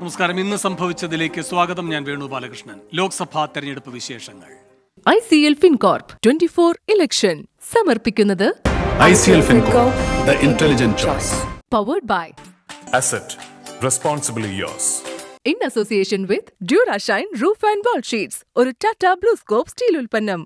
നമസ്കാരം ഇന്ന് സംഭവിച്ചതിലേക്ക് സ്വാഗതം ഞാൻ വേണു ബാലകൃഷ്ണൻ ലോക്സഭാ തെരഞ്ഞെടുപ്പ് വിശേഷങ്ങൾ I C L Fincorp twenty four election സമർപ്പിക്കുന്നത് I C L Fincorp intelligent choice powered by asset responsibly yours in association with Durashine roof and wall sheets ഒരു ടാറ്റ ബ്ലൂസ്കോപ്പ് സ്റ്റീൽ ഉൽപ്പന്നം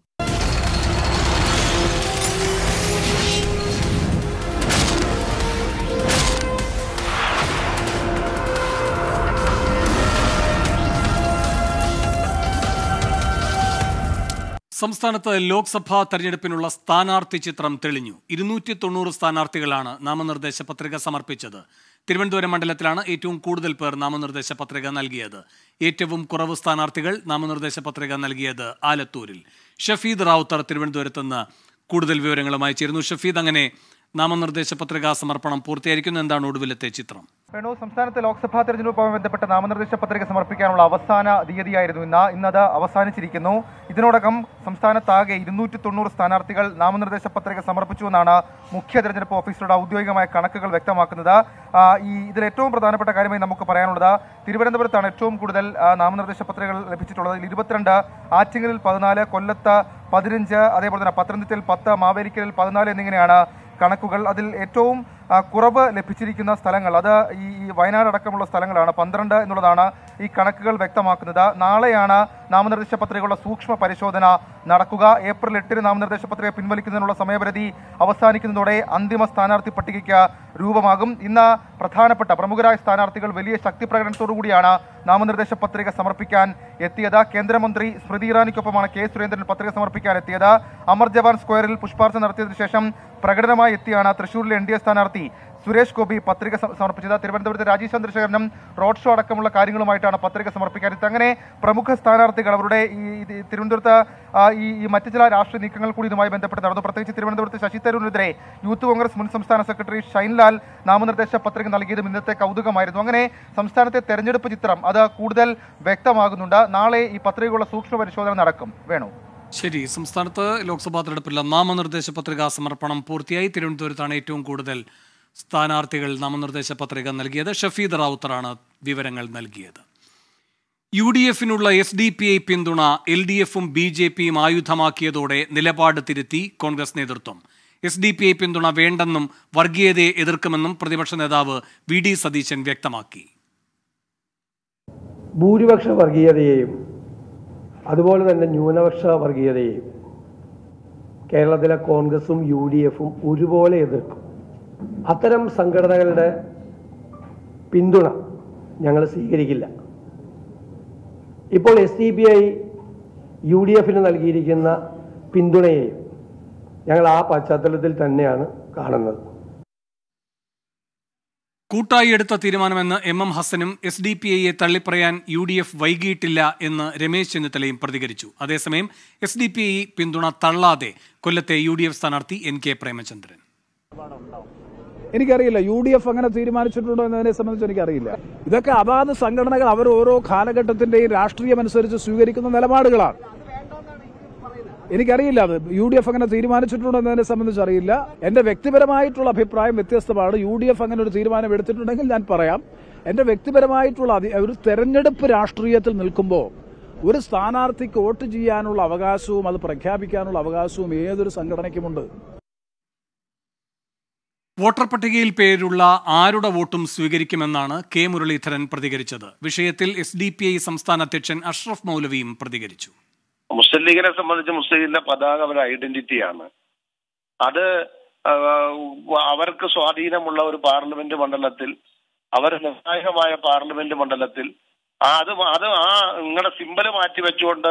സംസ്ഥാനത്ത് ലോക്സഭാ തെരഞ്ഞെടുപ്പിനുള്ള സ്ഥാനാർത്ഥി ചിത്രം തെളിഞ്ഞു ഇരുന്നൂറ്റി തൊണ്ണൂറ് സ്ഥാനാർത്ഥികളാണ് നാമനിർദ്ദേശ പത്രിക സമർപ്പിച്ചത് തിരുവനന്തപുരം മണ്ഡലത്തിലാണ് ഏറ്റവും കൂടുതൽ പേർ നാമനിർദ്ദേശ പത്രിക നൽകിയത് ഏറ്റവും കുറവ് സ്ഥാനാർത്ഥികൾ നാമനിർദ്ദേശ പത്രിക നൽകിയത് ആലത്തൂരിൽ ഷഫീദ് റാവുത്തർ തിരുവനന്തപുരത്ത് നിന്ന് കൂടുതൽ വിവരങ്ങളുമായി ചേരുന്നു ഷഫീദ് അങ്ങനെ നാമനിർദ്ദേശ പത്രികാ സമർപ്പണം പൂർത്തിയായിരിക്കുന്നു എന്താണ് ഒടുവിലത്തെ ചിത്രം വേണു സംസ്ഥാനത്തെ ലോക്സഭാ തെരഞ്ഞെടുപ്പുമായി ബന്ധപ്പെട്ട നാമനിർദ്ദേശ പത്രിക സമർപ്പിക്കാനുള്ള അവസാന തീയതിയായിരുന്നു ഇന്ന് ഇന്നത് അവസാനിച്ചിരിക്കുന്നു ഇതിനോടകം സംസ്ഥാനത്താകെ ഇരുന്നൂറ്റി തൊണ്ണൂറ് സ്ഥാനാർത്ഥികൾ നാമനിർദ്ദേശ പത്രിക സമർപ്പിച്ചു എന്നാണ് മുഖ്യ തെരഞ്ഞെടുപ്പ് ഓഫീസറുടെ ഔദ്യോഗികമായ കണക്കുകൾ വ്യക്തമാക്കുന്നത് ഈ ഇതിൽ ഏറ്റവും പ്രധാനപ്പെട്ട കാര്യമായി നമുക്ക് പറയാനുള്ളത് തിരുവനന്തപുരത്താണ് ഏറ്റവും കൂടുതൽ നാമനിർദ്ദേശ പത്രികകൾ ലഭിച്ചിട്ടുള്ളത് ഇതിൽ ഇരുപത്തിരണ്ട് ആറ്റിങ്ങലിൽ പതിനാല് കൊല്ലത്ത് പതിനഞ്ച് അതേപോലെ തന്നെ പത്തനംതിട്ടയിൽ പത്ത് മാവേലിക്കലിൽ പതിനാല് എന്നിങ്ങനെയാണ് കണക്കുകൾ അതിൽ ഏറ്റവും കുറവ് ലഭിച്ചിരിക്കുന്ന സ്ഥലങ്ങൾ അത് ഈ വയനാട് അടക്കമുള്ള സ്ഥലങ്ങളാണ് പന്ത്രണ്ട് എന്നുള്ളതാണ് ഈ കണക്കുകൾ വ്യക്തമാക്കുന്നത് നാളെയാണ് നാമനിർദ്ദേശ പത്രികകളുടെ സൂക്ഷ്മ പരിശോധന നടക്കുക ഏപ്രിൽ എട്ടിന് നാമനിർദ്ദേശ പത്രിക പിൻവലിക്കുന്നതിനുള്ള സമയപരിധി അവസാനിക്കുന്നതോടെ അന്തിമ സ്ഥാനാർത്ഥി പട്ടികയ്ക്ക് രൂപമാകും ഇന്ന് പ്രധാനപ്പെട്ട പ്രമുഖരായ സ്ഥാനാർത്ഥികൾ വലിയ ശക്തി പ്രകടനത്തോടുകൂടിയാണ് നാമനിർദ്ദേശ പത്രിക സമർപ്പിക്കാൻ എത്തിയത് കേന്ദ്രമന്ത്രി സ്മൃതി ഇറാനിക്കൊപ്പമാണ് കെ സുരേന്ദ്രൻ പത്രിക സമർപ്പിക്കാൻ എത്തിയത് അമർ ജവാൻ സ്ക്വയറിൽ പുഷ്പാർച്ച നടത്തിയതിനു ശേഷം പ്രകടനമായി എത്തിയാണ് തൃശൂരിലെ എൻ ഡി എ സ്ഥാനാർത്ഥി സുരേഷ് ഗോപി പത്രിക സമർപ്പിച്ചത് തിരുവനന്തപുരത്ത് രാജീവ് ചന്ദ്രശേഖരനും റോഡ് ഷോ അടക്കമുള്ള കാര്യങ്ങളുമായിട്ടാണ് പത്രിക സമർപ്പിക്കാൻ അങ്ങനെ പ്രമുഖ സ്ഥാനാർത്ഥികൾ അവരുടെ ഈ തിരുവനന്തപുരത്ത് ഈ മറ്റു ചില രാഷ്ട്രീയ നീക്കങ്ങൾ കൂടി ഇതുമായി ബന്ധപ്പെട്ട് നടന്നു പ്രത്യേകിച്ച് തിരുവനന്തപുരത്ത് ശശി തരൂരിനെതിരെ യൂത്ത് കോൺഗ്രസ് മുൻ സംസ്ഥാന സെക്രട്ടറി ഷൈൻലാൽ നാമനിർദ്ദേശ പത്രിക നൽകിയതും ഇന്നത്തെ കൗതുകമായിരുന്നു അങ്ങനെ സംസ്ഥാനത്തെ തെരഞ്ഞെടുപ്പ് ചിത്രം അത് കൂടുതൽ വ്യക്തമാകുന്നുണ്ട് നാളെ ഈ പത്രികയുള്ള സൂക്ഷ്മ പരിശോധന നടക്കും വേണു ശരി സംസ്ഥാനത്ത് ലോക്സഭാ തെരഞ്ഞെടുപ്പിൽ നാമനിർദ്ദേശ പത്രികാ സമർപ്പണം പൂർത്തിയായി തിരുവനന്തപുരത്താണ് ഏറ്റവും കൂടുതൽ സ്ഥാനാർത്ഥികൾ നാമനിർദ്ദേശ പത്രിക നൽകിയത് ഷഫീദ് റാവുത്തറാണ് വിവരങ്ങൾ നൽകിയത് യു ഡി എഫിനുള്ള എസ് ഡി പി ഐ പിന്തുണ എൽ ഡി എഫും ബി ജെ പിയും ആയുധമാക്കിയതോടെ നിലപാട് തിരുത്തി കോൺഗ്രസ് നേതൃത്വം എസ് ഡി പി ഐ പിന്തുണ വേണ്ടെന്നും വർഗീയതയെ എതിർക്കുമെന്നും പ്രതിപക്ഷ നേതാവ് വി ഡി സതീശൻ വ്യക്തമാക്കി ഭൂരിപക്ഷ വർഗീയതയെയും അതുപോലെ തന്നെ ന്യൂനപക്ഷ വർഗീയതയെയും കേരളത്തിലെ കോൺഗ്രസും യു ഡി എഫും ഒരുപോലെ എതിർക്കും അത്തരം സംഘടനകളുടെ പിന്തുണ ഞങ്ങൾ സ്വീകരിക്കില്ല ഇപ്പോൾ S D P I U D എഫിന് നൽകിയിരിക്കുന്ന പിന്തുണയെയും ഞങ്ങൾ ആ പശ്ചാത്തലത്തിൽ തന്നെയാണ് കാണുന്നത് കൂട്ടായി എടുത്ത തീരുമാനമെന്ന് എം എം ഹസനും എസ് ഡി പി ഐയെ തള്ളിപ്പറയാൻ യു ഡി എഫ് വൈകിയിട്ടില്ല എന്ന് രമേശ് ചെന്നിത്തലയും പ്രതികരിച്ചു അതേസമയം എസ് ഡി പി ഐ പിന്തുണ തള്ളാതെ കൊല്ലത്തെ യു ഡി എഫ് സ്ഥാനാർത്ഥി എൻ കെ പ്രേമചന്ദ്രൻ എനിക്കറിയില്ല യു ഡി എഫ് അങ്ങനെ തീരുമാനിച്ചിട്ടുണ്ടോ എന്നതിനെ സംബന്ധിച്ച് എനിക്കറിയില്ല ഇതൊക്കെ അതാത് സംഘടനകൾ അവർ ഓരോ കാലഘട്ടത്തിന്റെയും അനുസരിച്ച് സ്വീകരിക്കുന്ന നിലപാടുകളാണ് എനിക്കറിയില്ല അത് യു ഡി എഫ് അങ്ങനെ തീരുമാനിച്ചിട്ടുണ്ടോ എന്നതിനെ സംബന്ധിച്ച് അറിയില്ല എന്റെ വ്യക്തിപരമായിട്ടുള്ള അഭിപ്രായം വ്യത്യസ്തമാണ് യു ഡി എഫ് അങ്ങനെ ഒരു തീരുമാനം എടുത്തിട്ടുണ്ടെങ്കിൽ ഞാൻ പറയാം എന്റെ വ്യക്തിപരമായിട്ടുള്ള ഒരു തെരഞ്ഞെടുപ്പ് രാഷ്ട്രീയത്തിൽ നിൽക്കുമ്പോൾ ഒരു സ്ഥാനാർത്ഥിക്ക് വോട്ട് ചെയ്യാനുള്ള അവകാശവും അത് പ്രഖ്യാപിക്കാനുള്ള അവകാശവും ഏതൊരു സംഘടനയ്ക്കുമുണ്ട് വോട്ടർ പട്ടികയിൽ പേരുള്ള ആരുടെ വോട്ടും സ്വീകരിക്കുമെന്നാണ് കെ മുരളീധരൻ പ്രതികരിച്ചത് വിഷയത്തിൽ എസ് ഡി പി ഐ സംസ്ഥാന അധ്യക്ഷൻ അഷ്റഫ് മൗലവിയും പ്രതികരിച്ചു മുസ്ലിം ലീഗിനെ സംബന്ധിച്ച് മുസ്ലിം ലീഗിന്റെ പതാക ഒരു ഐഡന്റിറ്റിയാണ് അത് അവർക്ക് സ്വാധീനമുള്ള ഒരു പാർലമെന്റ് മണ്ഡലത്തിൽ അവർ നിർണായകമായ പാർലമെന്റ് മണ്ഡലത്തിൽ അത് അത് ആ നിങ്ങളുടെ സിമ്പല് മാറ്റി വെച്ചുകൊണ്ട്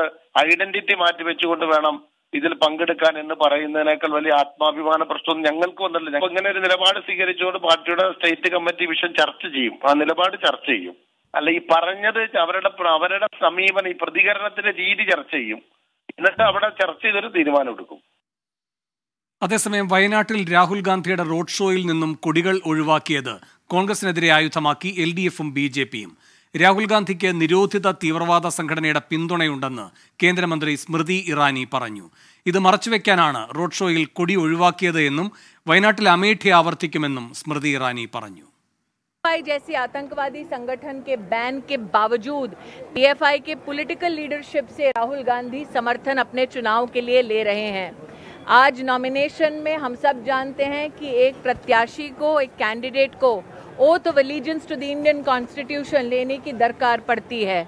ഐഡന്റിറ്റി മാറ്റി വെച്ചുകൊണ്ട് വേണം ഇതിൽ പങ്കെടുക്കാൻ എന്ന് പറയുന്നതിനേക്കാൾ വലിയ ആത്മാഭിമാന പ്രശ്നമൊന്നും ഞങ്ങൾക്ക് വന്നില്ല ഞങ്ങൾ ഇങ്ങനെ ഒരു നിലപാട് സ്വീകരിച്ചുകൊണ്ട് പാർട്ടിയുടെ സ്റ്റേറ്റ് കമ്മിറ്റി വിഷയം ചർച്ച ചെയ്യും ആ നിലപാട് ചർച്ച ചെയ്യും അല്ല ഈ പറഞ്ഞത് അവരുടെ അവരുടെ സമീപനം ഈ പ്രതികരണത്തിന്റെ രീതി ചർച്ച ചെയ്യും എന്നിട്ട് അവിടെ ചർച്ച ചെയ്തൊരു തീരുമാനം എടുക്കും അതേസമയം വയനാട്ടിൽ രാഹുൽ ഗാന്ധിയുടെ റോഡ് ഷോയിൽ നിന്നും കൊടികൾ ഒഴിവാക്കിയത് കോൺഗ്രസിനെതിരെ ആയുധമാക്കി എൽ ഡി എഫും ബി ജെ പിയും രാഹുൽ ഗാന്ധിക്ക് നിരോധിത തീവ്രവാദ സംഘടനയുടെ പിന്തുണയുണ്ടെന്ന് കേന്ദ്രമന്ത്രി സ്മൃതി ഇറാനി പറഞ്ഞു ഇത് മറച്ചുവെക്കാനാണ് റോഡ് ഷോയിൽ കൊടി ഒഴിവാക്കിയത് എന്നും വയനാട്ടിൽ അമേഠി ആവർത്തിക്കുമെന്നും സ്മൃതി ഇറാനി പറഞ്ഞു पीएफआई जैसे आतंकवादी संगठन के बैन के बावजूद पीएफआई के पॉलिटिकल लीडरशिप से राहुल गांधी समर्थन अपने चुनाव के लिए ले रहे हैं आज नॉमिनेशन में हम सब जानते हैं कि एक प्रत्याशी को एक कैंडिडेट को oath of allegiance to the Indian constitution लेने की दरकार पड़ती है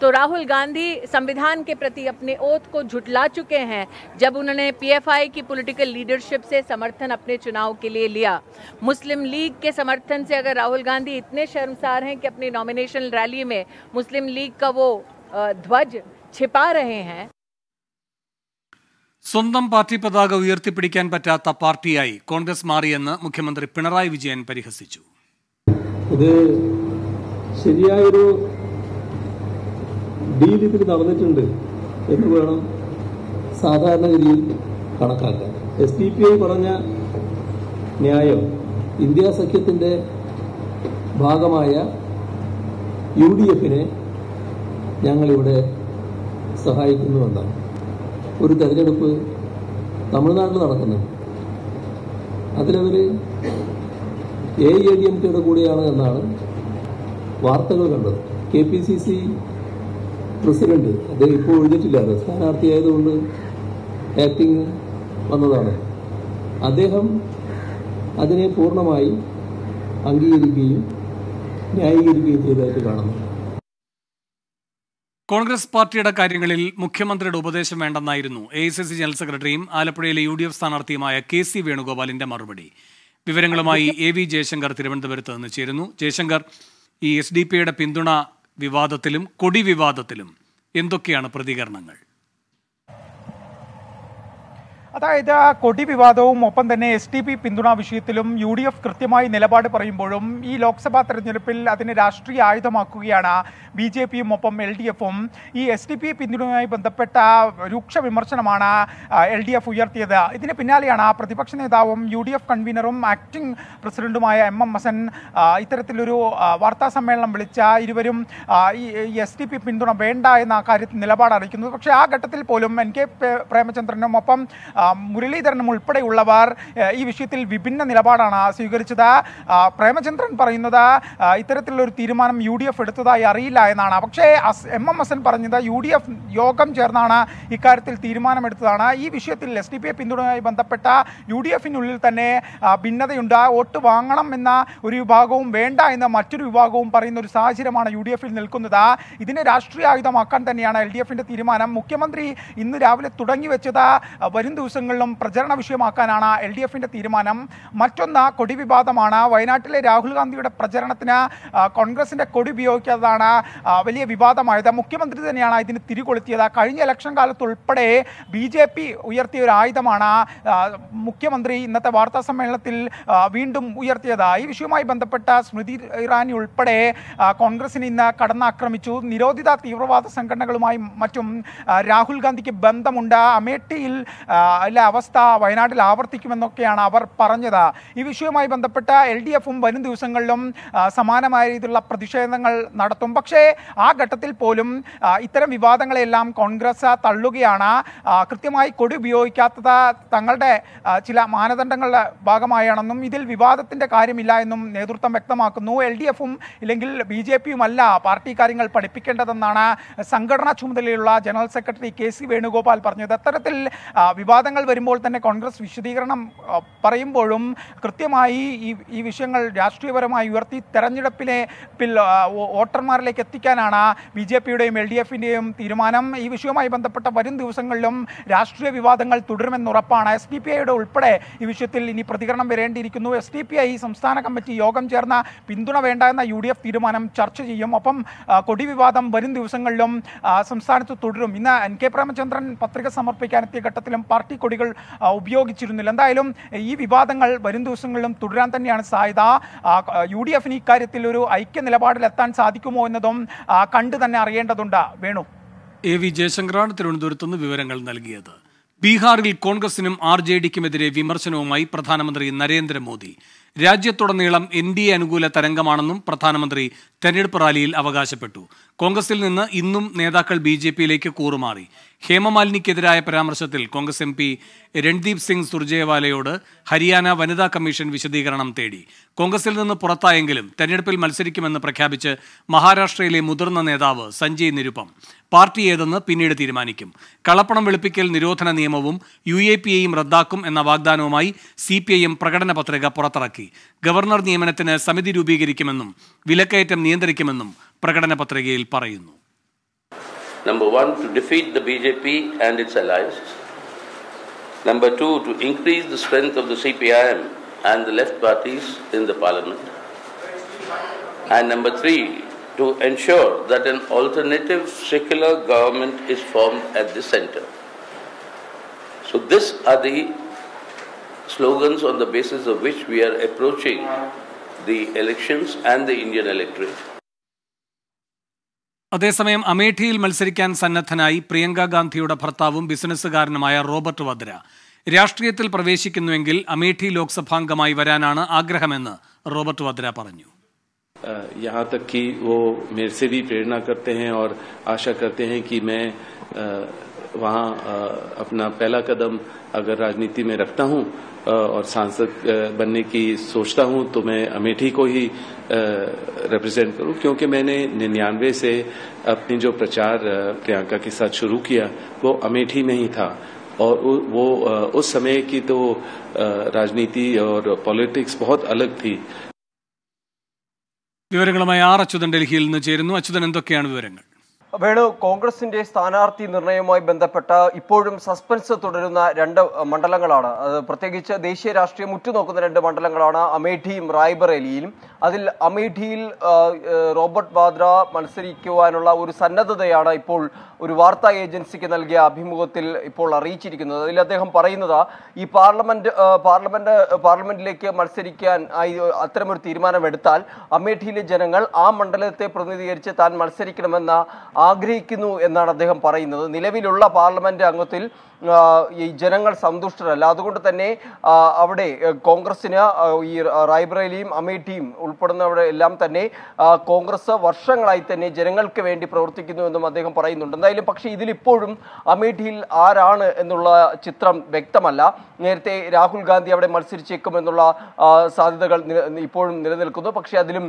तो राहुल गांधी संविधान के प्रति अपने ओथ को झुटला चुके हैं जब उन्होंने पीएफआई की पॉलिटिकल लीडरशिप से समर्थन अपने चुनाव के लिए लिया मुस्लिम लीग के समर्थन से अगर राहुल गांधी इतने शर्मसार हैं कि अपनी नॉमिनेशन रैली में मुस्लिम लीग का वो ध्वज छिपा रहे हैं स्वंत पार्टी पताक ഉയർത്തിപ്പിടിക്കാൻ പറ്റാത്ത പാർട്ടിയായി കോൺഗ്രസ് മാറിയെന്ന് മുഖ്യമന്ത്രി പിണറായി വിജയൻ ഇത് ശരിയായൊരു ഡീൽ ഇതിൽ നടന്നിട്ടുണ്ട് എന്ന് വേണം സാധാരണഗതിയിൽ കണക്കാക്കാൻ എസ് ഡി പി ഐ പറഞ്ഞ ന്യായം ഇന്ത്യ സഖ്യത്തിൻ്റെ ഭാഗമായ യു ഡി എഫിനെ ഞങ്ങളിവിടെ സഹായിക്കുന്നുവെന്നാണ് ഒരു തെരഞ്ഞെടുപ്പ് തമിഴ്നാട്ടിൽ നടക്കുന്നത് അതിലവർ A I A D M കെയുടെ കൂടെയാണ് എന്നാണ് വാർത്തകൾ കണ്ടത് K P C C president അദ്ദേഹം ഇപ്പോൾ ഒഴിഞ്ഞിട്ടില്ലായിരുന്നു സ്ഥാനാർത്ഥിയായതുകൊണ്ട് ആക്ടിങ് വന്നതാണ് അദ്ദേഹം അതിനെ പൂർണ്ണമായി അംഗീകരിക്കുകയും ന്യായീകരിക്കുകയും ചെയ്തതായിട്ട് കാണുന്നു കോൺഗ്രസ് പാർട്ടിയുടെ കാര്യങ്ങളിൽ മുഖ്യമന്ത്രിയുടെ ഉപദേശം വേണ്ടെന്നായിരുന്നു A I C C general സെക്രട്ടറിയും ആലപ്പുഴയിലെ യു ഡി എഫ് സ്ഥാനാർത്ഥിയുമായ കെ സി വേണുഗോപാലിന്റെ മറുപടി വിവരങ്ങളുമായി എ വി ജയശങ്കർ തിരുവനന്തപുരത്ത് നിന്ന് ചേരുന്നു ജയശങ്കർ ഈ എസ് ഡി പിയുടെ പിന്തുണ വിവാദത്തിലും കൊടി വിവാദത്തിലും എന്തൊക്കെയാണ് പ്രതികരണങ്ങൾ അതായത് കൊടി വിവാദവും ഒപ്പം തന്നെ എസ് ടി പി പിന്തുണ വിഷയത്തിലും യു ഡി എഫ് കൃത്യമായി നിലപാട് പറയുമ്പോഴും ഈ ലോക്സഭാ തെരഞ്ഞെടുപ്പിൽ അതിന് രാഷ്ട്രീയ ആയുധമാക്കുകയാണ് ബി ജെ പിയും ഒപ്പം എൽ ഡി എഫും ഈ എസ് ടി പി പിന്തുണയുമായി ബന്ധപ്പെട്ട രൂക്ഷ വിമർശനമാണ് എൽ ഡി എഫ് ഉയർത്തിയത് ഇതിന് പിന്നാലെയാണ് പ്രതിപക്ഷ നേതാവും യു ഡി എഫ് കൺവീനറും ആക്ടിംഗ് പ്രസിഡന്റുമായ എം എം ഹസൻ ഇത്തരത്തിലൊരു വാർത്താ സമ്മേളനം വിളിച്ച ഇരുവരും ഈ എസ് ടി പി പിന്തുണ വേണ്ട എന്ന കാര്യത്തിൽ നിലപാട് അറിയിക്കുന്നത് പക്ഷേ ആ ഘട്ടത്തിൽ പോലും എൻ കെ പ്രേമചന്ദ്രനും ഒപ്പം മുരളീധരൻ ഉൾപ്പെടെയുള്ളവർ ഈ വിഷയത്തിൽ വിഭിന്ന നിലപാടാണ് സ്വീകരിച്ചത് പ്രേമചന്ദ്രൻ പറയുന്നത് ഇത്തരത്തിലുള്ളൊരു തീരുമാനം യു ഡി എഫ് എടുത്തതായി അറിയില്ല എന്നാണ് പക്ഷേ എം എം എസ് എൻ പറഞ്ഞത് യു ഡി എഫ് യോഗം ചേർന്നാണ് ഇക്കാര്യത്തിൽ തീരുമാനമെടുത്തതാണ് ഈ വിഷയത്തിൽ എസ് ഡി പി എ പിന്തുണയുമായി ബന്ധപ്പെട്ട യു ഡി എഫിനുള്ളിൽ തന്നെ ഭിന്നതയുണ്ട് വോട്ട് വാങ്ങണം എന്ന ഒരു വിഭാഗവും വേണ്ട എന്ന മറ്റൊരു വിഭാഗവും പറയുന്ന ഒരു സാഹചര്യമാണ് യു ഡി എഫിൽ നിൽക്കുന്നത് ഇതിനെ രാഷ്ട്രീയ ആയുധമാക്കാൻ തന്നെയാണ് എൽ ഡി എഫിൻ്റെ തീരുമാനം മുഖ്യമന്ത്രി ഇന്ന് രാവിലെ തുടങ്ങി വെച്ചത് വരും ദിവസം ദിവസങ്ങളിലും പ്രചരണ വിഷയമാക്കാനാണ് എൽ ഡി എഫിൻ്റെ തീരുമാനം മറ്റൊന്ന് കൊടി വിവാദമാണ് വയനാട്ടിലെ രാഹുൽ ഗാന്ധിയുടെ പ്രചരണത്തിന് കോൺഗ്രസിൻ്റെ കൊടി ഉപയോഗിക്കാത്തതാണ് വലിയ വിവാദമായത് മുഖ്യമന്ത്രി തന്നെയാണ് ഇതിന് തിരികൊളുത്തിയത് കഴിഞ്ഞ ഇലക്ഷൻ കാലത്തുൾപ്പെടെ ബി ജെ പി ഉയർത്തിയ ഒരു ആയുധമാണ് മുഖ്യമന്ത്രി ഇന്നത്തെ വാർത്താ സമ്മേളനത്തിൽ വീണ്ടും ഉയർത്തിയത് ഈ വിഷയവുമായി ബന്ധപ്പെട്ട സ്മൃതി ഇറാനി ഉൾപ്പെടെ കോൺഗ്രസിന് ഇന്ന് കടന്നാക്രമിച്ചു നിരോധിത തീവ്രവാദ സംഘടനകളുമായി മറ്റും രാഹുൽ ഗാന്ധിക്ക് ബന്ധമുണ്ട് അമേഠിയിൽ അല്ലെ അവസ്ഥ വയനാട്ടിൽ ആവർത്തിക്കുമെന്നൊക്കെയാണ് അവർ പറഞ്ഞത് ഈ വിഷയവുമായി ബന്ധപ്പെട്ട എൽ ഡി എഫും വരും ദിവസങ്ങളിലും സമാനമായ രീതിയിലുള്ള പ്രതിഷേധങ്ങൾ നടത്തും പക്ഷേ ആ ഘട്ടത്തിൽ പോലും ഇത്തരം വിവാദങ്ങളെല്ലാം കോൺഗ്രസ് തള്ളുകയാണ് കൃത്യമായി കൊടി ഉപയോഗിക്കാത്തത് തങ്ങളുടെ ചില മാനദണ്ഡങ്ങളുടെ ഭാഗമായാണെന്നും ഇതിൽ വിവാദത്തിൻ്റെ കാര്യമില്ല എന്നും നേതൃത്വം വ്യക്തമാക്കുന്നു എൽ ഡി എഫും ഇല്ലെങ്കിൽ ബി ജെ പിയുമല്ല പാർട്ടി കാര്യങ്ങൾ പഠിപ്പിക്കേണ്ടതെന്നാണ് സംഘടനാ ചുമതലയുള്ള general secretary K C Venugopal പറഞ്ഞത് അത്തരത്തിൽ വിവാദങ്ങൾ വിവാദങ്ങൾ വരുമ്പോൾ തന്നെ കോൺഗ്രസ് വിശദീകരണം പറയുമ്പോഴും കൃത്യമായി ഈ ഈ വിഷയങ്ങൾ രാഷ്ട്രീയപരമായി ഉയർത്തി തെരഞ്ഞെടുപ്പിലെ വോട്ടർമാരിലേക്ക് എത്തിക്കാനാണ് ബി ജെ പിയുടെയും എൽ ഡി എഫിൻ്റെയും തീരുമാനം ഈ വിഷയവുമായി ബന്ധപ്പെട്ട വരും ദിവസങ്ങളിലും രാഷ്ട്രീയ വിവാദങ്ങൾ തുടരുമെന്നുറപ്പാണ് എസ് ഡി പി ഐയുടെ ഉൾപ്പെടെ ഈ വിഷയത്തിൽ ഇനി പ്രതികരണം വരേണ്ടിയിരിക്കുന്നു എസ് ഡി പി ഐ സംസ്ഥാന കമ്മിറ്റി യോഗം ചേർന്ന പിന്തുണ വേണ്ട എന്ന യു ഡി എഫ് തീരുമാനം ചർച്ച ചെയ്യും ഒപ്പം കൊടി വിവാദം വരും ദിവസങ്ങളിലും സംസ്ഥാനത്ത് തുടരും ഇന്ന് എൻ കെ പ്രേമചന്ദ്രൻ പത്രിക സമർപ്പിക്കാനെത്തിയ ഘട്ടത്തിലും പാർട്ടി കൊടികൾ ഉപയോഗിച്ചിരുന്നില്ല എന്തായാലും ഈ വിവാദങ്ങൾ വരും ദിവസങ്ങളിലും തുടരാൻ തന്നെയാണ് സാധ്യത യു ഡി എഫിന് ഇക്കാര്യത്തിൽ ഒരു ഐക്യ നിലപാടിലെത്താൻ സാധിക്കുമോ എന്നതും കണ്ടു തന്നെ അറിയേണ്ടതുണ്ട് വേണു എ വി ജയശങ്കറാണ് തിരുവനന്തപുരത്ത് നിന്ന് വിവരങ്ങൾ നൽകിയത് ബീഹാറിൽ കോൺഗ്രസിനും ആർ ജെ ഡിക്കുമെതിരെ വിമർശനവുമായി പ്രധാനമന്ത്രി നരേന്ദ്രമോദി രാജ്യത്തുടനീളം എൻ ഡി എ അനുകൂല തരംഗമാണെന്നും പ്രധാനമന്ത്രി തെരഞ്ഞെടുപ്പ് റാലിയിൽ അവകാശപ്പെട്ടു കോൺഗ്രസിൽ നിന്ന് ഇന്നും നേതാക്കൾ ബി ജെ പിയിലേക്ക് കൂറുമാറി ഹേമമാലിനിക്കെതിരായ പരാമർശത്തിൽ കോൺഗ്രസ് എം പി രൺദീപ് സിംഗ് സുർജേവാലയോട് ഹരിയാന വനിതാ കമ്മീഷൻ വിശദീകരണം തേടി കോൺഗ്രസിൽ നിന്ന് പുറത്തായെങ്കിലും തെരഞ്ഞെടുപ്പിൽ മത്സരിക്കുമെന്ന് പ്രഖ്യാപിച്ച് മഹാരാഷ്ട്രയിലെ മുതിർന്ന നേതാവ് സഞ്ജയ് നിരുപം പാർട്ടി ഏതെന്ന് പിന്നീട് തീരുമാനിക്കും കള്ളപ്പണം വെളുപ്പിക്കൽ നിരോധന നിയമവും യു എ പി എയും റദ്ദാക്കും എന്ന വാഗ്ദാനവുമായി സി പി ഐ എം പ്രകടന പത്രിക പുറത്തിറക്കി ഗവർണർ നിയമനത്തിന് സമിതി രൂപീകരിക്കുമെന്നും വിലക്കയറ്റം നിയന്ത്രിക്കുമെന്നും പ്രകടന പത്രികയിൽ പറയുന്നു Number one, to defeat the BJP and its allies. Number two, to increase the strength of the CPIM and the left parties in the parliament. And number three, to ensure that an alternative secular government is formed at the center. So these are the slogans on the basis of which we are approaching the elections and the Indian electorate. അതേസമയം അമേഠിയിൽ മത്സരിക്കാൻ സന്നദ്ധനായ പ്രിയങ്ക ഗാന്ധിയുടെ ഭർത്താവും ബിസിനസ്സുകാരനുമായ Robert Vadra രാജ്യയത്തിൽ പ്രവേശിക്കുന്നുവെങ്കിൽ അമേഠി ലോക്സഭാ അംഗമായി വരാനാണ് ആഗ്രഹം എന്ന് റോബർട്ട് വദ്ര പറഞ്ഞു. യാതക്കി वो मेरे से भी प्रेरणा करते हैं और आशा करते हैं कि मैं वहां अपना पहला कदम अगर राजनीति में रखता हूं और सांसद बनने की सोचता हूं तो मैं अमेठी को ही रिप्रेजेंट करूं क्योंकि मैंने निन्यानवे से अपनी जो प्रचार प्रियंका के साथ शुरू किया वो अमेठी में ही था और वो उस समय की तो राजनीति और पॉलिटिक्स बहुत अलग थी വിവരങ്ങളുമായി आर അച്യുതൻ ഡൽഹിയിൽ നിന്ന് ചേരുന്നു വേണു കോൺഗ്രസിന്റെ സ്ഥാനാർത്ഥി നിർണയവുമായി ബന്ധപ്പെട്ട ഇപ്പോഴും സസ്പെൻസ് തുടരുന്ന രണ്ട് മണ്ഡലങ്ങളാണ് അത് പ്രത്യേകിച്ച് ദേശീയ രാഷ്ട്രീയം മുറ്റുനോക്കുന്ന രണ്ട് മണ്ഡലങ്ങളാണ് അമേഠിയും റായ്ബറേലിയിലും അതിൽ അമേഠിയിൽ റോബർട്ട് വാദ്ര മത്സരിക്കുവാനുള്ള ഒരു സന്നദ്ധതയാണ് ഇപ്പോൾ ഒരു വാർത്താ ഏജൻസിക്ക് നൽകിയ അഭിമുഖത്തിൽ ഇപ്പോൾ അറിയിച്ചിരിക്കുന്നത് അതിൽ അദ്ദേഹം പറയുന്നത് ഈ പാർലമെന്റ് പാർലമെന്റ് പാർലമെന്റിലേക്ക് മത്സരിക്കാൻ അത്തരമൊരു തീരുമാനമെടുത്താൽ അമേഠിയിലെ ജനങ്ങൾ ആ മണ്ഡലത്തെ പ്രതിനിധീകരിച്ച് താൻ മത്സരിക്കണമെന്ന് ആഗ്രഹിക്കുന്നു എന്നാണ് അദ്ദേഹം പറയുന്നത് നിലവിലുള്ള പാർലമെന്റ് അംഗത്തിൽ ഈ ജനങ്ങൾ സന്തുഷ്ടരല്ല അതുകൊണ്ട് തന്നെ അവിടെ കോൺഗ്രസിന് ഈ റായ്ബറേലിയും അമേഠിയും ഉൾപ്പെടുന്നവിടെ എല്ലാം തന്നെ കോൺഗ്രസ് വർഷങ്ങളായി തന്നെ ജനങ്ങൾക്ക് വേണ്ടി പ്രവർത്തിക്കുന്നു എന്നും അദ്ദേഹം പറയുന്നുണ്ട് എന്തായാലും പക്ഷേ ഇതിലിപ്പോഴും അമേഠിയിൽ ആരാണ് എന്നുള്ള ചിത്രം വ്യക്തമല്ല നേരത്തെ രാഹുൽ ഗാന്ധി അവിടെ മത്സരിച്ചേക്കും എന്നുള്ള സാധ്യതകൾ ഇപ്പോഴും നിലനിൽക്കുന്നു പക്ഷേ അതിലും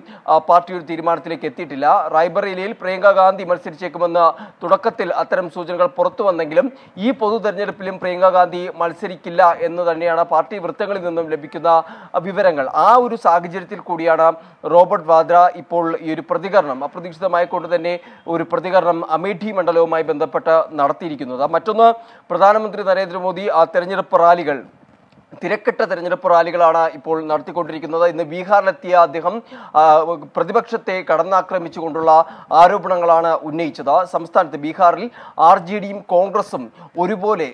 പാർട്ടി ഒരു തീരുമാനത്തിലേക്ക് എത്തിയിട്ടില്ല റായ്ബറേലിയിൽ പ്രിയങ്ക ഗാന്ധി മത്സരിച്ചേക്കുമെന്ന് തുടക്കത്തിൽ അത്തരം സൂചനകൾ പുറത്തു വന്നെങ്കിലും ഈ പൊതു തെരഞ്ഞെടുപ്പിലും പ്രിയങ്ക ഗാന്ധി മത്സരിക്കില്ല എന്ന് തന്നെയാണ് പാർട്ടി വൃത്തങ്ങളിൽ നിന്നും ലഭിക്കുന്ന വിവരങ്ങൾ ആ ഒരു സാഹചര്യത്തിൽ കൂടിയാണ് റോബർട്ട് വാദ്ര ഇപ്പോൾ ഈ ഒരു പ്രതികരണം അപ്രതീക്ഷിതമായി കൊണ്ട് തന്നെ ഒരു പ്രതികരണം അമേഠി മണ്ഡലവുമായി ബന്ധപ്പെട്ട് നടത്തിയിരിക്കുന്നത് മറ്റൊന്ന് പ്രധാനമന്ത്രി നരേന്ദ്രമോദി ആ തെരഞ്ഞെടുപ്പ് റാലികൾ തിരക്കിട്ട തെരഞ്ഞെടുപ്പ് റാലികളാണ് ഇപ്പോൾ നടത്തിക്കൊണ്ടിരിക്കുന്നത് ഇന്ന് ബീഹാറിലെത്തിയ അദ്ദേഹം പ്രതിപക്ഷത്തെ കടന്നാക്രമിച്ചുകൊണ്ടുള്ള ആരോപണങ്ങളാണ് ഉന്നയിച്ചത് സംസ്ഥാനത്ത് ബീഹാറിൽ ആർ ജെ ഡിയും കോൺഗ്രസും ഒരുപോലെ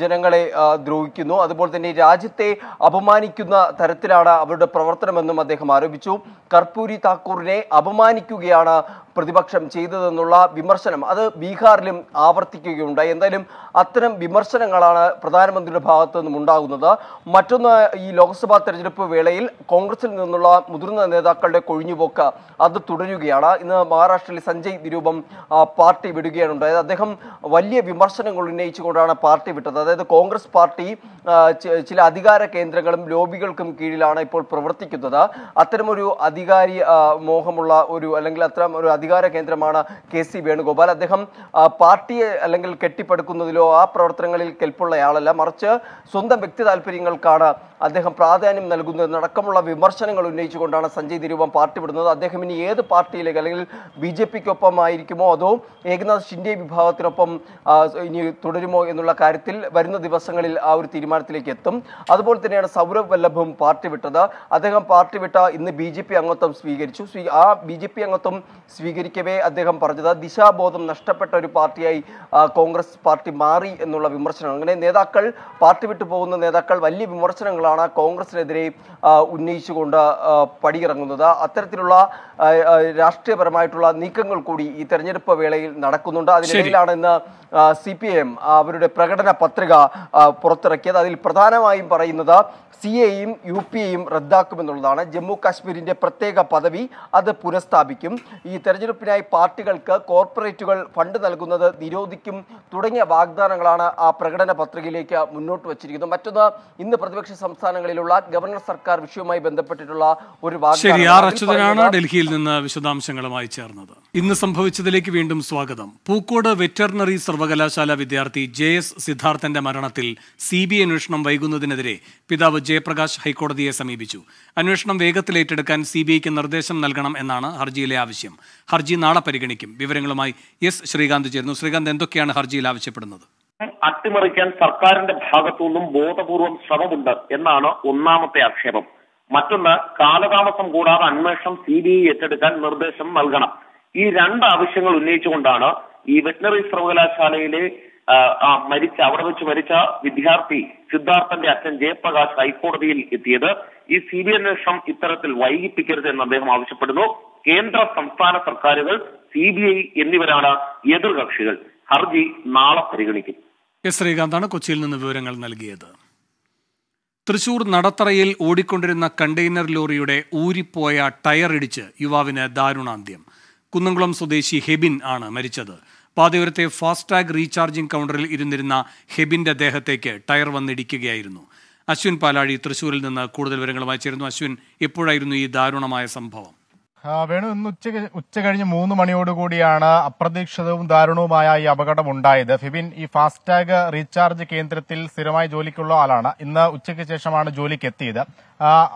ജനങ്ങളെ ദ്രോഹിക്കുന്നു അതുപോലെ തന്നെ രാജ്യത്തെ അപമാനിക്കുന്ന തരത്തിലാണ് അവരുടെ പ്രവർത്തനമെന്നും അദ്ദേഹം ആരോപിച്ചു കർപ്പൂരി താക്കൂറിനെ അപമാനിക്കുകയാണ് പ്രതിപക്ഷം ചെയ്തതെന്നുള്ള വിമർശനം അത് ബീഹാറിലും ആവർത്തിക്കുകയുണ്ടായി എന്തായാലും അത്തരം വിമർശനങ്ങളാണ് പ്രധാനമന്ത്രിയുടെ ഭാഗത്തു നിന്നും ഉണ്ടാകുന്നത് മറ്റൊന്ന് ഈ ലോക്സഭാ തെരഞ്ഞെടുപ്പ് വേളയിൽ കോൺഗ്രസിൽ നിന്നുള്ള മുതിർന്ന നേതാക്കളുടെ കൊഴിഞ്ഞുപോക്ക് അത് തുടരുകയാണ് ഇന്ന് മഹാരാഷ്ട്രയിൽ സഞ്ജയ് നിരൂപം പാർട്ടി വിടുകയാണ് ഉണ്ടായത് അദ്ദേഹം വലിയ വിമർശനങ്ങൾ ഉന്നയിച്ചുകൊണ്ടാണ് പാർട്ടി വിട്ടത് അതായത് കോൺഗ്രസ് പാർട്ടി ചില അധികാര കേന്ദ്രങ്ങളും ലോബികൾക്കും കീഴിലാണ് ഇപ്പോൾ പ്രവർത്തിക്കുന്നത് അത്തരമൊരു അധികാരി മോഹമുള്ള ഒരു അല്ലെങ്കിൽ അത്തരം ഒരു അധികാര കേന്ദ്രമാണ് കെ സി വേണുഗോപാൽ അദ്ദേഹം പാർട്ടിയെ അല്ലെങ്കിൽ കെട്ടിപ്പടുക്കുന്നതിലോ ആ പ്രവർത്തനങ്ങളിൽ കെൽപ്പുള്ളയാളല്ല മറിച്ച് സ്വന്തം വ്യക്തി താല്പര്യങ്ങൾക്കാണ് അദ്ദേഹം പ്രാധാന്യം നൽകുന്നത് അടക്കമുള്ള വിമർശനങ്ങൾ ഉന്നയിച്ചുകൊണ്ടാണ് സഞ്ജയ് തിരുവം പാർട്ടി വിടുന്നത് അദ്ദേഹം ഇനി ഏത് പാർട്ടിയിലേക്ക് അല്ലെങ്കിൽ ബി ജെ പിക്കൊപ്പമായിരിക്കുമോ ആയിരിക്കുമോ അതോ ഏകനാഥ് ഷിൻഡെ വിഭാഗത്തിനൊപ്പം ഇനി തുടരുമോ എന്നുള്ള കാര്യത്തിൽ വരുന്ന ദിവസങ്ങളിൽ ആ ഒരു തീരുമാനത്തിലേക്ക് എത്തും അതുപോലെ തന്നെയാണ് സൗരവ് വല്ലഭും പാർട്ടി വിട്ടത് അദ്ദേഹം പാർട്ടി വിട്ട ഇന്ന് ബി ജെ പി അംഗത്വം സ്വീകരിച്ചു ആ ബി ജെ പി അംഗത്വം സ്വീകരിച്ചു സ്വീകരിക്കവേ അദ്ദേഹം പറഞ്ഞത് ദിശാബോധം നഷ്ടപ്പെട്ട ഒരു പാർട്ടിയായി കോൺഗ്രസ് പാർട്ടി മാറി എന്നുള്ള വിമർശനം അങ്ങനെ നേതാക്കൾ പാർട്ടി വിട്ടു പോകുന്ന നേതാക്കൾ വലിയ വിമർശനങ്ങളാണ് കോൺഗ്രസിനെതിരെ ഉന്നയിച്ചുകൊണ്ട് പടിയിറങ്ങുന്നത് അത്തരത്തിലുള്ള രാഷ്ട്രീയപരമായിട്ടുള്ള നീക്കങ്ങൾ കൂടി ഈ തെരഞ്ഞെടുപ്പ് വേളയിൽ നടക്കുന്നുണ്ട് അതിനിടയിലാണ് ഇന്ന് സി പി എം അവരുടെ പ്രകടന പത്രിക പുറത്തിറക്കിയത് അതിൽ പ്രധാനമായും പറയുന്നത് സി എയും യു പി എയും റദ്ദാക്കുമെന്നുള്ളതാണ് ജമ്മു കാശ്മീരിന്റെ പ്രത്യേക പദവി അത് പുനഃസ്ഥാപിക്കും ഈ തെരഞ്ഞെടുപ്പ് തെരഞ്ഞെടുപ്പിനായി പാർട്ടികൾക്ക് കോർപ്പറേറ്റുകൾ ഫണ്ട് നൽകുന്നത് നിരോധിക്കും തുടങ്ങിയ വാഗ്ദാനങ്ങളാണ് ആ പ്രകടന പത്രികയിലേക്ക് മുന്നോട്ട് വച്ചിരിക്കുന്നത് മറ്റൊന്ന് ഇന്ന് പ്രതിപക്ഷ സംസ്ഥാനങ്ങളിലുള്ള ഗവർണർ സർക്കാർ വിഷയവുമായി ബന്ധപ്പെട്ടിട്ടുള്ള ഒരു വാഗ്ദാനം ഡൽഹിയിൽ നിന്ന് വിശദാംശങ്ങളുമായി ചേർന്നത് ഇന്ന് സംഭവിച്ചതിലേക്ക് വീണ്ടും സ്വാഗതം പൂക്കോട് വെറ്ററിനറി സർവകലാശാല വിദ്യാർത്ഥി ജെ എസ് സിദ്ധാർത്ഥന്റെ മരണത്തിൽ സി ബി ഐ അന്വേഷണം വൈകുന്നതിനെതിരെ പിതാവ് ജയപ്രകാശ് ഹൈക്കോടതിയെ സമീപിച്ചു അന്വേഷണം വേഗത്തിൽ ഏറ്റെടുക്കാൻ സി ബി ഐക്ക് നിർദ്ദേശം നൽകണം എന്നാണ് ഹർജിയിലെ ആവശ്യം ഹർജി നാളെ പരിഗണിക്കും വിവരങ്ങളുമായി എസ് ശ്രീകാന്ത് ചേരുന്നു ശ്രീകാന്ത് എന്തൊക്കെയാണ് ഹർജിയിൽ ആവശ്യപ്പെടുന്നത് അട്ടിമറിക്കാൻ സർക്കാരിന്റെ ഭാഗത്തു നിന്നും ബോധപൂർവം ശ്രമമുണ്ട് എന്നാണ് ഒന്നാമത്തെ ആക്ഷേപം മറ്റൊന്ന് കാലതാമസം കൂടാതെ അന്വേഷണം സി ബി ഐ ഏറ്റെടുക്കാൻ നിർദ്ദേശം നൽകണം ഈ രണ്ട് ആവശ്യങ്ങൾ ഉന്നയിച്ചുകൊണ്ടാണ് ഈ വെറ്റിനറി സർവകലാശാലയിലെ മരിച്ച അവിടെ വെച്ച് മരിച്ച വിദ്യാർത്ഥി സിദ്ധാർത്ഥന്റെ അച്ഛൻ ജയപ്രകാശ് ഹൈക്കോടതിയിൽ എത്തിയത് ഈ സി ബി അന്വേഷണം ഇത്തരത്തിൽ വൈകിപ്പിക്കരുത് എന്ന് അദ്ദേഹം ആവശ്യപ്പെടുന്നു കേന്ദ്ര സംസ്ഥാന സർക്കാരുകൾ സി ബി ഐ എന്നിവരാണ് എതിർകക്ഷികൾ ഹർജി നാളെ പരിഗണിക്കും കെ ശ്രീകാന്താണ് കൊച്ചിയിൽ നിന്ന് വിവരങ്ങൾ നൽകിയത് തൃശൂർ നടത്തറയിൽ ഓടിക്കൊണ്ടിരുന്ന കണ്ടെയ്നർ ലോറിയുടെ ഊരിപ്പോയ ടയർ ഇടിച്ച് യുവാവിന് ദാരുണാന്ത്യം കുന്നംകുളം സ്വദേശി ഹെബിൻ ആണ് മരിച്ചത് പാതയോരത്തെ ഫാസ്ടാഗ് റീചാർജിംഗ് കൗണ്ടറിൽ ഇരുന്നിരുന്ന ഹെബിന്റെ ദേഹത്തേക്ക് ടയർ വന്നിടിക്കുകയായിരുന്നു അശ്വിൻ പാലാഴി തൃശൂരിൽ നിന്ന് കൂടുതൽ വിവരങ്ങളുമായി ചേരുന്നു അശ്വിൻ എപ്പോഴായിരുന്നു ഈ ദാരുണമായ സംഭവം വേണു ഇന്ന് ഉച്ച ഉച്ച കഴിഞ്ഞ് മൂന്ന് മണിയോടുകൂടിയാണ് അപ്രതീക്ഷിതവും ദാരുണവുമായ ഈ അപകടം ഉണ്ടായത് ഫിബിൻ ഈ ഫാസ്ടാഗ് റീചാർജ് കേന്ദ്രത്തിൽ സ്ഥിരമായി ജോലിക്കുള്ള ആളാണ് ഇന്ന് ഉച്ചയ്ക്ക് ശേഷമാണ് ജോലിക്ക് എത്തിയത്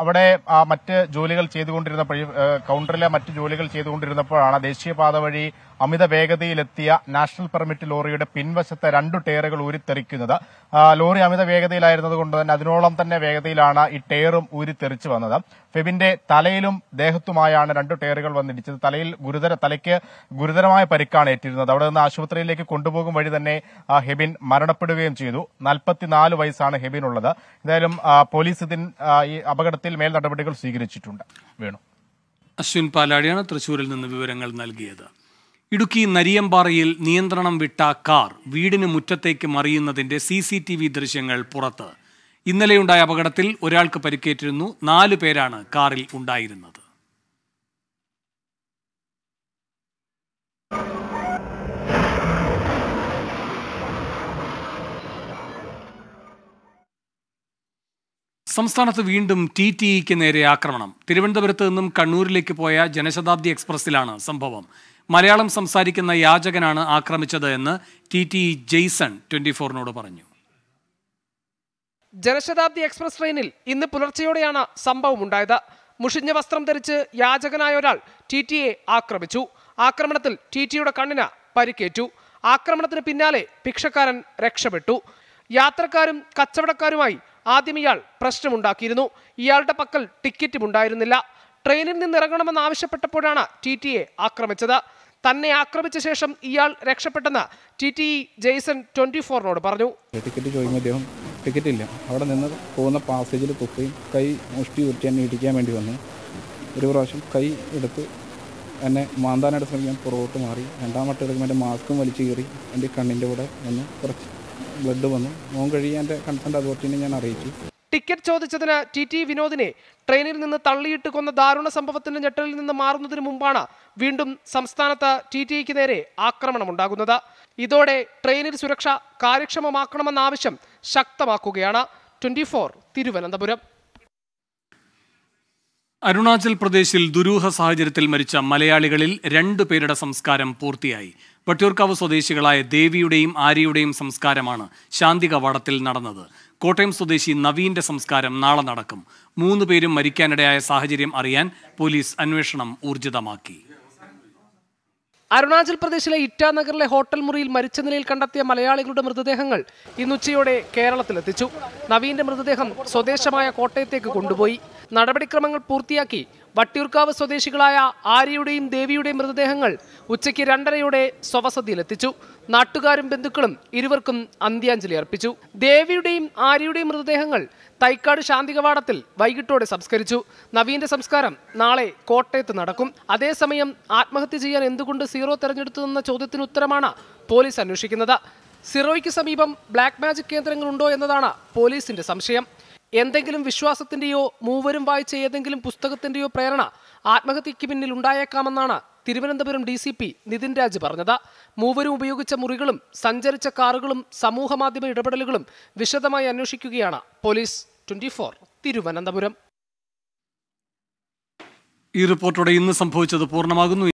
അവിടെ മറ്റ് ജോലികൾ ചെയ്തുകൊണ്ടിരുന്ന കൌണ്ടറിലെ മറ്റ് ജോലികൾ ചെയ്തുകൊണ്ടിരുന്നപ്പോഴാണ് ദേശീയപാത വഴി അമിത വേഗതയിലെത്തിയ നാഷണൽ പെർമിറ്റ് ലോറിയുടെ പിൻവശത്തെ രണ്ടു ടയറുകൾ ഊരിത്തെറിക്കുന്നത് ലോറി അമിത വേഗതയിലായിരുന്നത് കൊണ്ട് തന്നെ അതിനോളം തന്നെ വേഗതയിലാണ് ഈ ടയറും ഊരിത്തെറിച്ച് വന്നത് ഫെബിന്റെ തലയിലും ദേഹത്തുമായാണ് രണ്ട് ടയറുകൾ വന്നിടിച്ചത് തലയിൽ ഗുരുതര തലയ്ക്ക് ഗുരുതരമായ പരിക്കാണ് ഏറ്റിരുന്നത് അവിടെ നിന്ന് ആശുപത്രിയിലേക്ക് കൊണ്ടുപോകും വഴി തന്നെ ഹെബിൻ മരണപ്പെടുകയും ചെയ്തു നാൽപ്പത്തിനാല് വയസ്സാണ് ഹെബിൻ ഉള്ളത് എന്തായാലും പോലീസ് ഇതിൻ അപകടത്തിൽ മേൽ നടപടികൾ സ്വീകരിച്ചിട്ടുണ്ട് വേണു അശ്വിൻ പാലാടിയാണ് തൃശൂരിൽ നിന്ന് വിവരങ്ങൾ നൽകിയത് ഇടുക്കി നരിയമ്പാറയിൽ നിയന്ത്രണം വിട്ട കാർ വീടിന് മുറ്റത്തേക്ക് മറിയുന്നതിന്റെ സി സി ടി വി ദൃശ്യങ്ങൾ പുറത്ത് ഇന്നലെയുണ്ടായ അപകടത്തിൽ ഒരാൾക്ക് പരിക്കേറ്റിരുന്നു നാലു പേരാണ് കാറിൽ ഉണ്ടായിരുന്നത് സംസ്ഥാനത്ത് വീണ്ടും ടി ടി ഇക്ക് നേരെ ആക്രമണം തിരുവനന്തപുരത്ത് നിന്നും കണ്ണൂരിലേക്ക് പോയ ജനശതാബ്ദി എക്സ്പ്രസ്സിലാണ് സംഭവം മലയാളം സംസാരിക്കുന്ന യാചകനാണ് ആക്രമിച്ചത് എന്ന് ടി ടി ജെയ്സൺ ട്വന്റി ഫോറിനോട് പറഞ്ഞു ജനശതാബ്ദി എക്സ്പ്രസ് ട്രെയിനിൽ ഇന്ന് പുലർച്ചെയോടെയാണ് സംഭവം ഉണ്ടായത് മുഷിഞ്ഞ വസ്ത്രം ധരിച്ച് യാചകനായ ഒരാൾ ടി ടിയെ ആക്രമിച്ചു ആക്രമണത്തിൽ ടി ടിയുടെ കണ്ണിന് പരിക്കേറ്റു ആക്രമണത്തിന് പിന്നാലെ ഭിക്ഷക്കാരൻ രക്ഷപ്പെട്ടു യാത്രക്കാരും കച്ചവടക്കാരുമായി ആദ്യം ഇയാൾ പ്രശ്നമുണ്ടാക്കിയിരുന്നു ഇയാളുടെ പക്കൽ ടിക്കറ്റും ഉണ്ടായിരുന്നില്ല ട്രെയിനിൽ ഇറങ്ങണമെന്ന് ആവശ്യപ്പെട്ടപ്പോഴാണ് ടി ടി എ ആക്രമിച്ചത് തന്നെ ആക്രമിച്ച ശേഷം ഇയാൾ രക്ഷപ്പെട്ടെന്ന് ടി ടി ജെയ്സൺ ട്വന്റി ഫോറിനോട് പറഞ്ഞു ടിക്കറ്റ് ചോദിക്കുമ്പോൾ അദ്ദേഹം ടിക്കറ്റ് ഇല്ല അവിടെ നിന്ന് പോകുന്ന പാസേജിൽ കുക്കുകയും കൈ മുഷ്ടി ഉരുട്ടി എന്നെ ഇടിക്കാൻ വേണ്ടി വന്നു ഒരു പ്രാവശ്യം കൈ എടുത്ത് എന്നെ മാന്താനായിട്ട് ശ്രമിക്കാൻ പുറകോട്ട് മാറി രണ്ടാമത്തെ എടുക്കുമ്പോൾ എൻ്റെ മാസ്കും വലിച്ചു കയറി എൻ്റെ കണ്ണിൻ്റെ കൂടെ ഒന്ന് കുറച്ച് ബ്ലഡ് വന്നു മോൻ കഴിയാൻ്റെ കൺസേൺ അതോറിറ്റിനെ ഞാൻ അറിയിച്ചു ടിക്കറ്റ് ചോദിച്ചതിന് ടി ടി വിനോദിനെ ട്രെയിനിൽ നിന്ന് തള്ളിയിട്ട് കൊന്ന ദാരുണ സംഭവത്തിന്റെ ഞെട്ടലിൽ നിന്ന് മാറുന്നതിന് മുമ്പാണ് വീണ്ടും സംസ്ഥാനത്ത് ടി ഇക്ക് നേരെ ആക്രമണമുണ്ടാകുന്നത് ഇതോടെ ട്രെയിനിൽ സുരക്ഷ കാര്യക്ഷമമാക്കണമെന്ന ആവശ്യം ശക്തമാക്കുകയാണ് ട്വന്റി ഫോർ തിരുവനന്തപുരം അരുണാചൽ പ്രദേശിൽ ദുരൂഹ സാഹചര്യത്തിൽ മരിച്ച മലയാളികളിൽ രണ്ടു പേരുടെ സംസ്കാരം പൂർത്തിയായി വട്ടിയൂർക്കാവ് സ്വദേശികളായ ദേവിയുടെയും ആര്യയുടെയും സംസ്കാരമാണ് ശാന്തി കവാടത്തിൽ നടന്നത് കോട്ടയം സ്വദേശി നവീന്റെ സംസ്കാരം നാളെ നടക്കും മൂന്ന് പേരും മരിക്കാനിടയായ സാഹചര്യം അറിയാൻ പോലീസ് അന്വേഷണം ഊർജിതമാക്കി അരുണാചൽ പ്രദേശിലെ ഇറ്റാനഗറിലെ ഹോട്ടൽ മുറിയിൽ മരിച്ച നിലയിൽ കണ്ടെത്തിയ മലയാളികളുടെ മൃതദേഹങ്ങൾ ഇന്നുച്ചയോടെ കേരളത്തിലെത്തിച്ചു നവീന്റെ മൃതദേഹം സ്വദേശമായ കോട്ടയത്തേക്ക് കൊണ്ടുപോയി നടപടിക്രമങ്ങൾ പൂർത്തിയാക്കി വട്ടിയൂർക്കാവ് സ്വദേശികളായ ആര്യയുടെയും ദേവിയുടെയും മൃതദേഹങ്ങൾ ഉച്ചയ്ക്ക് രണ്ടരയോടെ സ്വവസതിയിലെത്തിച്ചു നാട്ടുകാരും ബന്ധുക്കളും ഇരുവർക്കും അന്ത്യാഞ്ജലി അർപ്പിച്ചു ദേവിയുടെയും ആര്യയുടെയും മൃതദേഹങ്ങൾ തൈക്കാട് ശാന്തികവാടത്തിൽ വൈകിട്ടോടെ സംസ്കരിച്ചു നവീന്റെ സംസ്കാരം നാളെ കോട്ടയത്ത് നടക്കും അതേസമയം ആത്മഹത്യ ചെയ്യാൻ എന്തുകൊണ്ട് സീറോ തെരഞ്ഞെടുത്തതെന്ന ചോദ്യത്തിന് ഉത്തരമാണ് പോലീസ് അന്വേഷിക്കുന്നത് സിറോയ്ക്ക് സമീപം ബ്ലാക്ക് മാജിക് കേന്ദ്രങ്ങളുണ്ടോ എന്നതാണ് പോലീസിന്റെ സംശയം എന്തെങ്കിലും വിശ്വാസത്തിന്റെയോ മൂവരും വായിച്ച ഏതെങ്കിലും പുസ്തകത്തിന്റെയോ പ്രേരണ ആത്മഹത്യയ്ക്ക് പിന്നിൽ ഉണ്ടായേക്കാമെന്നാണ് Thiruvananthapuram D C P Nithin Raj പറഞ്ഞത് മൂവരും ഉപയോഗിച്ച മുറികളും സഞ്ചരിച്ച കാറുകളും സമൂഹമാധ്യമ ഇടപെടലുകളും വിശദമായി അന്വേഷിക്കുകയാണ് പോലീസ് ട്വന്റി തിരുവനന്തപുരം ഈ റിപ്പോർട്ടോടെ ഇന്ന് സംഭവിച്ചത് പൂർണ്ണമാകുന്നു